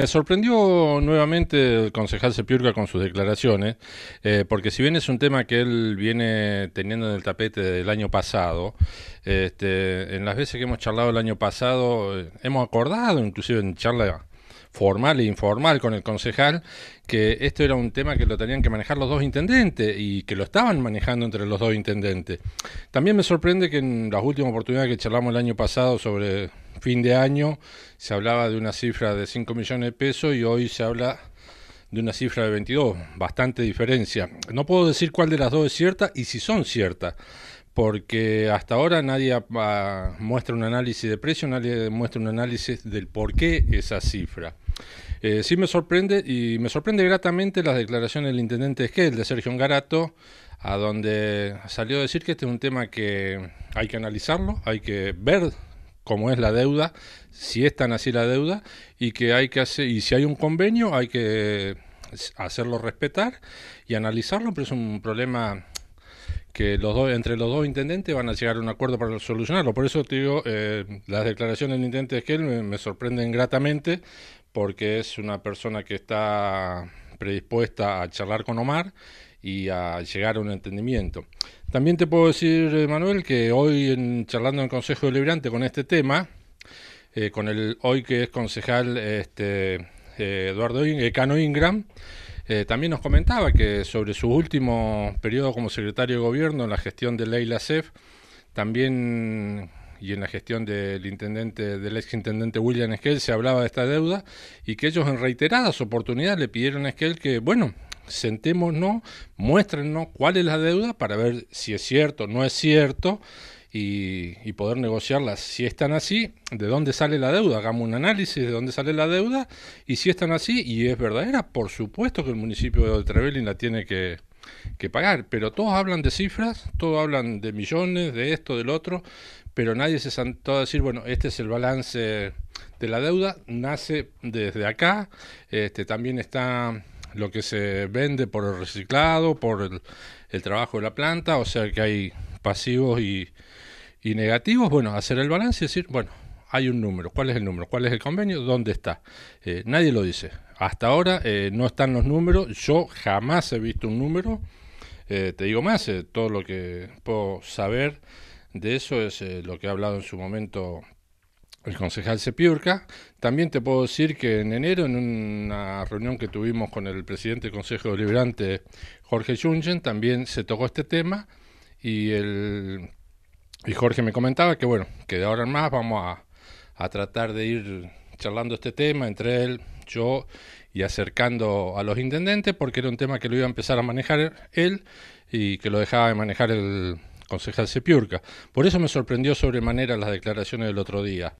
Me sorprendió nuevamente el concejal Sepiurga con sus declaraciones, eh, porque si bien es un tema que él viene teniendo en el tapete del año pasado, este, en las veces que hemos charlado el año pasado, eh, hemos acordado, inclusive en charla formal e informal con el concejal, que esto era un tema que lo tenían que manejar los dos intendentes y que lo estaban manejando entre los dos intendentes. También me sorprende que en las últimas oportunidades que charlamos el año pasado sobre fin de año se hablaba de una cifra de 5 millones de pesos y hoy se habla de una cifra de 22, bastante diferencia. No puedo decir cuál de las dos es cierta y si son ciertas, porque hasta ahora nadie ah, muestra un análisis de precio, nadie muestra un análisis del por qué esa cifra. Eh, sí me sorprende y me sorprende gratamente las declaraciones del intendente Esquel, de Sergio Garato, a donde salió a decir que este es un tema que hay que analizarlo, hay que ver cómo es la deuda, si es tan así la deuda y que hay que hacer y si hay un convenio hay que hacerlo respetar y analizarlo, pero es un problema que los dos, entre los dos intendentes van a llegar a un acuerdo para solucionarlo. Por eso te digo, eh, las declaraciones del intendente Esquel me sorprenden gratamente, porque es una persona que está predispuesta a charlar con Omar y a llegar a un entendimiento. También te puedo decir, eh, Manuel, que hoy en, charlando en el Consejo Deliberante con este tema, eh, con el hoy que es concejal este, eh, Eduardo Ingram, también nos comentaba que sobre su último periodo como secretario de gobierno en la gestión de Leila Sef, también y en la gestión del intendente, del ex intendente William Esquel se hablaba de esta deuda y que ellos en reiteradas oportunidades le pidieron a Esquel que, bueno, sentémonos, muéstrenos cuál es la deuda para ver si es cierto, no es cierto y, poder negociarla. Si están así, ¿de dónde sale la deuda? Hagamos un análisis de dónde sale la deuda y si están así y es verdadera, por supuesto que el municipio de Trevelin la tiene que que pagar. Pero todos hablan de cifras, todos hablan de millones, de esto, del otro, pero nadie se sentó a decir, bueno, este es el balance de la deuda, nace desde acá, este, también está lo que se vende por el reciclado, por el, trabajo de la planta, o sea que hay pasivos y, y negativos, bueno, hacer el balance y decir, bueno, hay un número. ¿Cuál es el número? ¿Cuál es el convenio? ¿Dónde está? Eh, nadie lo dice. Hasta ahora eh, no están los números. Yo jamás he visto un número. Eh, te digo más, todo lo que puedo saber de eso es lo que ha hablado en su momento el concejal Sepiurca. También te puedo decir que en enero, en una reunión que tuvimos con el presidente del Consejo Deliberante, Jorge Jungen, también se tocó este tema y el y Jorge me comentaba que bueno, que de ahora en más vamos a, a tratar de ir charlando este tema entre él, yo y acercando a los intendentes porque era un tema que lo iba a empezar a manejar él y que lo dejaba de manejar el concejal Sepiurca. Por eso me sorprendió sobremanera las declaraciones del otro día.